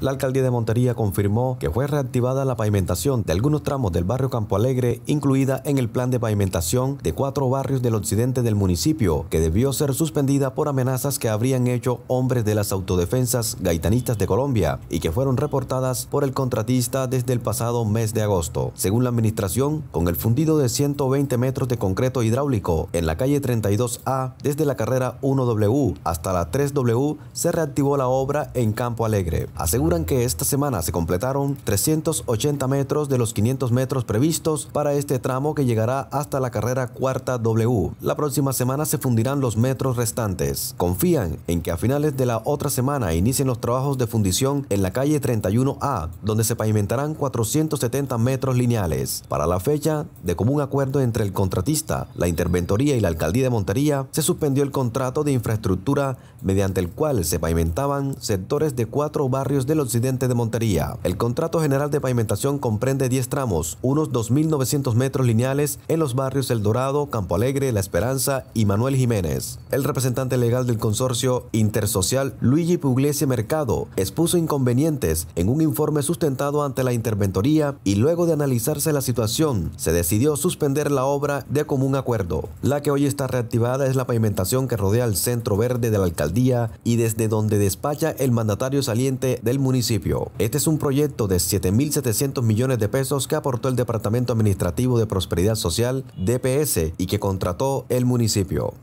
La alcaldía de Montería confirmó que fue reactivada la pavimentación de algunos tramos del barrio Campo Alegre, incluida en el plan de pavimentación de cuatro barrios del occidente del municipio, que debió ser suspendida por amenazas que habrían hecho hombres de las autodefensas gaitanistas de Colombia y que fueron reportadas por el contratista desde el pasado mes de agosto. Según la administración, con el fundido de 120 metros de concreto hidráulico en la calle 32A desde la carrera 1W hasta la 3W, se reactivó la obra en Campo Alegre que esta semana se completaron 380 metros de los 500 metros previstos para este tramo que llegará hasta la carrera cuarta W. La próxima semana se fundirán los metros restantes. Confían en que a finales de la otra semana inicien los trabajos de fundición en la calle 31A, donde se pavimentarán 470 metros lineales. Para la fecha, de común acuerdo entre el contratista, la interventoría y la alcaldía de Montería, se suspendió el contrato de infraestructura mediante el cual se pavimentaban sectores de cuatro barrios de occidente de Montería. El contrato general de pavimentación comprende 10 tramos, unos 2.900 metros lineales en los barrios El Dorado, Campo Alegre, La Esperanza y Manuel Jiménez. El representante legal del consorcio intersocial Luigi Pugliese Mercado expuso inconvenientes en un informe sustentado ante la interventoría y luego de analizarse la situación, se decidió suspender la obra de común acuerdo. La que hoy está reactivada es la pavimentación que rodea el centro verde de la alcaldía y desde donde despacha el mandatario saliente del municipio. Este es un proyecto de 7.700 millones de pesos que aportó el Departamento Administrativo de Prosperidad Social, DPS, y que contrató el municipio.